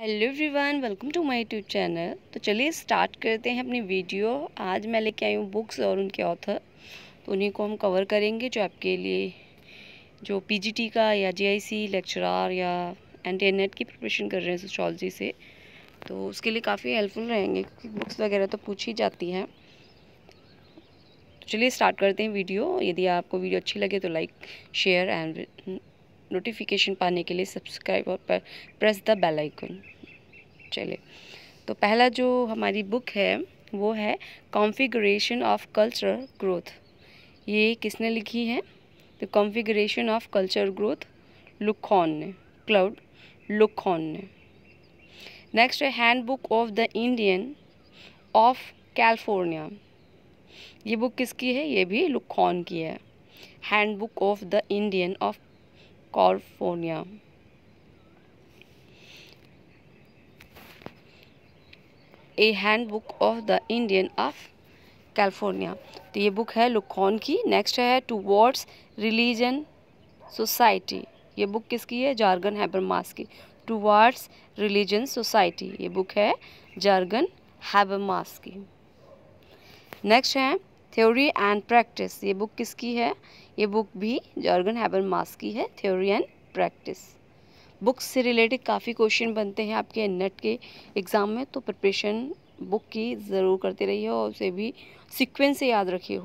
hello everyone welcome to my YouTube channel तो चलिए start करते हैं अपनी वीडियो आज मैं लेके आई हूँ बुक्स और उनके ऑथर तो उन्हीं को हम कवर करेंगे जो आपके लिए जो पीजीटी का या जीआईसी लेक्चरर या एन टी की प्रिपरेशन कर रहे हैं सोशोलॉजी से तो उसके लिए काफ़ी हेल्पफुल रहेंगे क्योंकि बुक्स वगैरह तो पूछी जाती हैं तो चलिए स्टार्ट करते हैं वीडियो यदि आपको वीडियो अच्छी लगे तो लाइक शेयर एंड नोटिफिकेशन पाने के लिए सब्सक्राइब और प्रेस द बेल आइकन चले तो पहला जो हमारी बुक है वो है कॉन्फ़िगरेशन ऑफ कल्चर ग्रोथ ये किसने लिखी है the configuration of culture growth Kluckhohn ने क्लाउड लुखॉन ने नेक्स्ट है handbook of the Indian of California ये बुक किसकी है ये भी लुखॉन की है handbook of the Indian of California a handbook of the Indian of California तो ये बुक है लुकॉन की नेक्स्ट है टू वर्ड्स रिलीजन सोसाइटी ये बुक किसकी है जार्गन हैबरमास की टू वर्ड्स रिलीजन सोसाइटी ये बुक है जार्गन हैबरमास की नेक्स्ट है थ्योरी एंड प्रैक्टिस ये बुक किसकी है ये बुक भी जॉर्गन हैबर मास की है थ्योरी एंड प्रैक्टिस बुक्स से रिलेटेड काफ़ी क्वेश्चन बनते हैं आपके नेट e के एग्ज़ाम में तो प्रिपरेशन बुक की ज़रूर करते रहिए और उसे भी सिक्वेंस से याद रखिए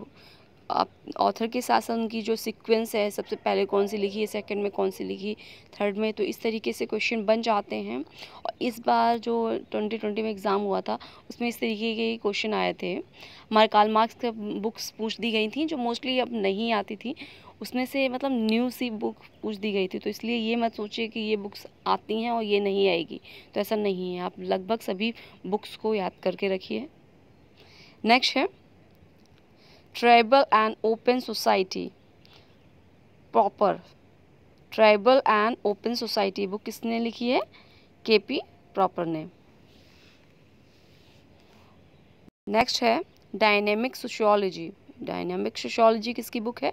आप ऑथर के साथ साथ उनकी जो सीक्वेंस है सबसे पहले कौन सी लिखी है सेकंड में कौन सी लिखी थर्ड में तो इस तरीके से क्वेश्चन बन जाते हैं और इस बार जो 2020 में एग्ज़ाम हुआ था उसमें इस तरीके के क्वेश्चन आए थे हमारे काल मार्क्स के बुक्स पूछ दी गई थी जो मोस्टली अब नहीं आती थी उसमें से मतलब न्यू सी बुक पूछ दी गई थी तो इसलिए ये मत सोचिए कि ये बुक्स आती हैं और ये नहीं आएगी तो ऐसा नहीं है आप लगभग सभी बुक्स को याद करके रखिए नेक्स्ट है tribal and open society proper tribal and open society book किसने लिखी है के पी प्रॉपर ने नेक्स्ट है डायनेमिक सोशियोलॉजी डायनेमिक सोशियोलॉजी किसकी बुक है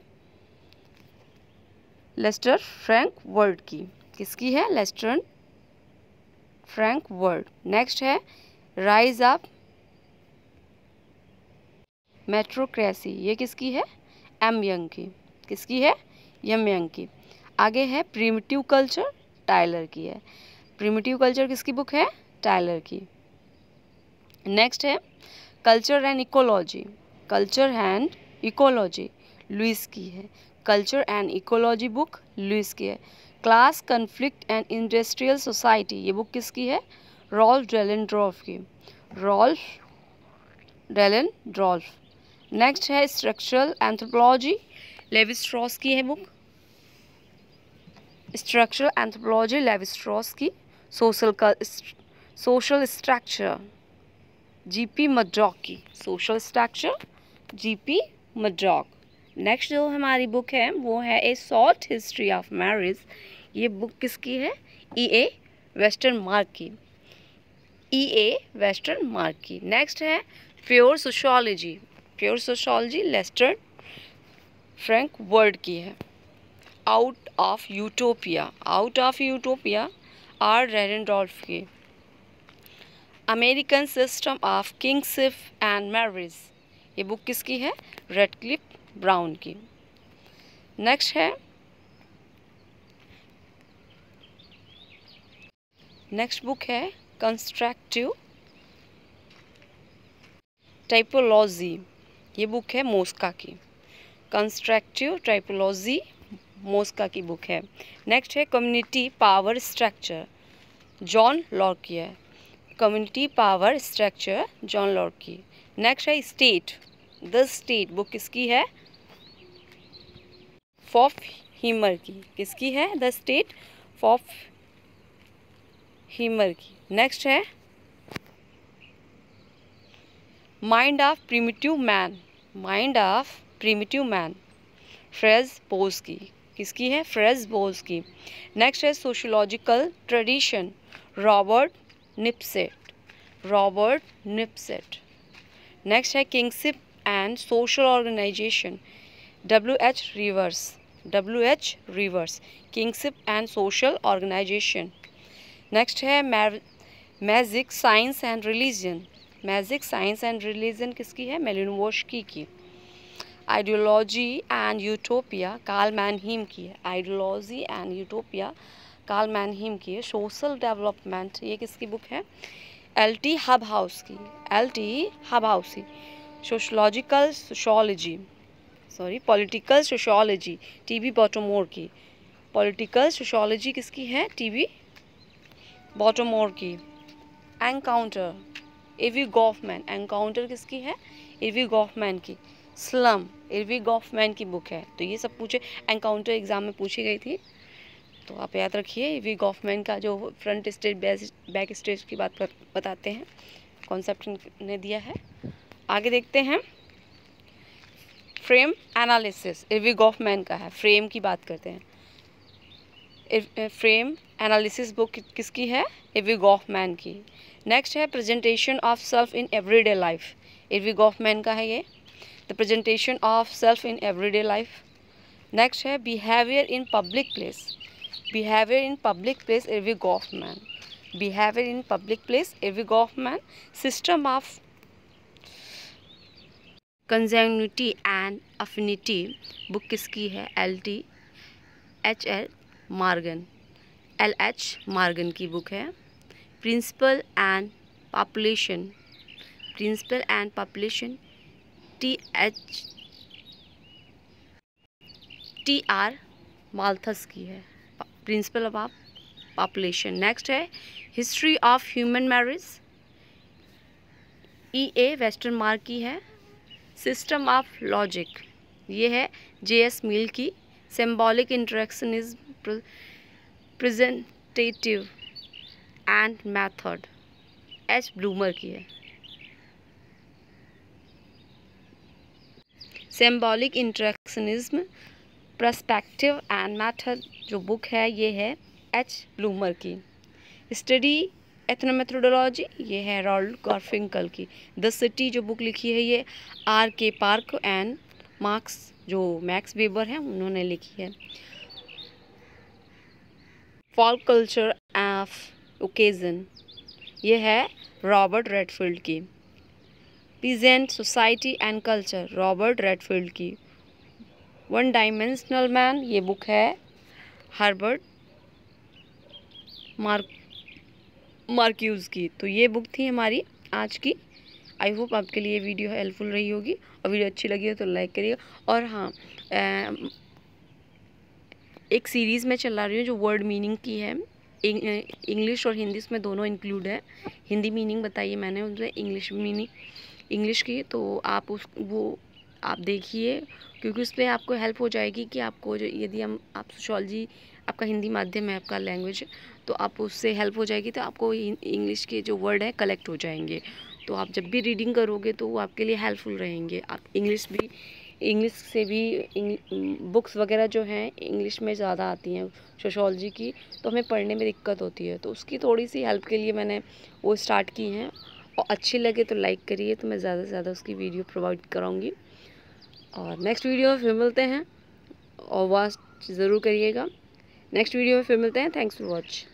लेस्टर फ्रैंक वर्ल्ड की किसकी है लेस्टर्न फ्रैंक वर्ल्ड नेक्स्ट है राइज ऑफ मेट्रोक्रेसी ये किसकी है एम यंग की किसकी है यम यंग की आगे है प्रीमिटिव कल्चर टाइलर की है प्रीमिटिव कल्चर किसकी बुक है टाइलर की नेक्स्ट है culture and ecology culture and ecology Lewis की है culture and ecology book Lewis की है class conflict and industrial society ये बुक किसकी है रॉल्फ डेलेंड्रॉफ की रॉल्फ डेलेंड्रॉल्फ नेक्स्ट है स्ट्रक्चरल एंथ्रोपोलॉजी लेविस्ट्रॉस की है बुक स्ट्रक्चरल एंथ्रोपोलॉजी लेविस्ट्रॉस की social social structure G P Murdock की social structure G P Murdock next जो हमारी बुक है वो है a short history of marriage ये बुक किसकी है ई ए वेस्टर्न मार्क की ई ए वेस्टर्न मार्क की नेक्स्ट है pure sociology pure sociology Lester Frank Ward की है out of utopia out of utopia R Dahrendorf की American system of kinship and marriage ये book किसकी है Radcliffe Brown की नेक्स्ट है नेक्स्ट बुक है कंस्ट्रक्टिव टाइपोलॉजी ये बुक है मोस्का की कंस्ट्रक्टिव ट्राइपोलॉजी मोस्का की बुक है नेक्स्ट है community power structure John Lorkier community power structure John Lorki next है स्टेट द स्टेट बुक किसकी है फॉफ हीमर की किसकी है द स्टेट फॉफ हीमर की नेक्स्ट है mind of primitive man mind of primitive man Franz Boas की किसकी है फ्रेज बोज की नेक्स्ट है sociological tradition Robert Nisbet Robert Nisbet next है kinship and social organization W H Rivers W H Rivers kinship and social organization next है magic science and religion magic science and religion किसकी है Malinowski की ideology and utopia Karl Mannheim की है ideology and utopia Karl Mannheim की है social development ये किसकी बुक है एल टी हब हाउस की एल टी हब हाउस की sociological sociology sorry political sociology T B Bottomore की पॉलिटिकल सोशोलॉजी किसकी है टी बी बॉटोमोर की एनकाउंटर एवी गॉफमैन एनकाउंटर किसकी है एवी गॉफमैन की स्लम एवी गॉफमैन की बुक है तो ये सब पूछे एनकाउंटर एग्ज़ाम में पूछी गई थी तो आप याद रखिए एवी गॉफमैन का जो फ्रंट स्टेज बैक स्टेज की बात बताते हैं कॉन्सेप्ट ने दिया है आगे देखते हैं फ्रेम एनालिसिस एवी गॉफमैन का है फ्रेम की बात करते हैं फ्रेम एनालिसिस बुक किसकी है एवी गॉफमैन की नेक्स्ट है presentation of self in everyday life AV Goffman का है ये the presentation of self in everyday life next है behaviour in public place behaviour in public place AV Goffman behaviour in public place AV Goffman system of कंजेंगनिटी and affinity book किसकी है L T H L Morgan L H Morgan की book है principal and population principal and population T H T R Malthus की है principle of आप population next है history of human marriage E A Westermarck की है system of logic ये है जे एस मिल की symbolic interactionism perspective and method H Blumer की है symbolic interactionism perspective and method जो बुक है ये है एच ब्लूमर की स्टडी एथनोमेथोडोलॉजी ये है रॉल्ड गॉर्फिंकल की द सिटी जो बुक लिखी है ये R K Park and Marx जो मैक्स बेबर हैं उन्होंने लिखी है फॉल्क कल्चर ऑफ ओकेज़न ये है रॉबर्ट रेडफील्ड की peasant society and culture Robert Redfield की वन डायमेंशनल मैन ये बुक है हार्बर्ट मार्क मार्क्यूज़ की तो ये बुक थी हमारी आज की आई होप आपके लिए वीडियो हेल्पफुल रही होगी और वीडियो अच्छी लगी हो तो लाइक करिएगा और हाँ एक सीरीज़ में चला रही हूँ जो वर्ड मीनिंग की है इंग्लिश और हिंदी इसमें दोनों इंक्लूड है हिंदी मीनिंग बताइए मैंने उनसे इंग्लिश मीनिंग इंग्लिश की तो आप उस वो आप देखिए क्योंकि उस पर आपको हेल्प हो जाएगी कि आपको जो यदि हम आप सोशोलॉजी आपका हिंदी माध्यम है आपका लैंग्वेज तो आप उससे हेल्प हो जाएगी तो आपको इंग्लिश के जो वर्ड है कलेक्ट हो जाएंगे तो आप जब भी रीडिंग करोगे तो वो आपके लिए हेल्पफुल रहेंगे आप इंग्लिश भी इंग्लिश से भी बुक्स वगैरह जो हैं इंग्लिश में ज़्यादा आती हैं सोशोलॉजी की तो हमें पढ़ने में दिक्कत होती है तो उसकी थोड़ी सी हेल्प के लिए मैंने वो स्टार्ट की हैं और अच्छी लगे तो लाइक करिए तो मैं ज़्यादा से ज़्यादा उसकी वीडियो प्रोवाइड कराऊँगी और नेक्स्ट वीडियो में फिर मिलते हैं और वॉच ज़रूर करिएगा नेक्स्ट वीडियो में फिर मिलते हैं थैंक्स फॉर वॉच